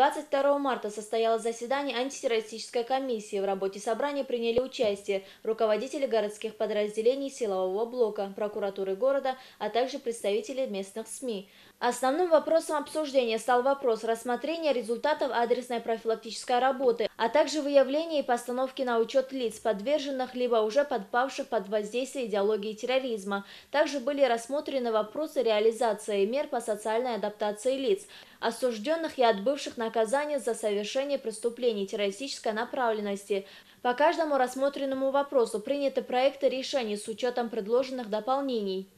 22 марта состоялось заседание антитеррористической комиссии. В работе собрания приняли участие руководители городских подразделений силового блока, прокуратуры города, а также представители местных СМИ. Основным вопросом обсуждения стал вопрос рассмотрения результатов адресной профилактической работы, а также выявления и постановки на учет лиц, подверженных либо уже подпавших под воздействие идеологии терроризма. Также были рассмотрены вопросы реализации мер по социальной адаптации лиц осужденных и отбывших наказание за совершение преступлений террористической направленности. По каждому рассмотренному вопросу приняты проекты решений с учетом предложенных дополнений.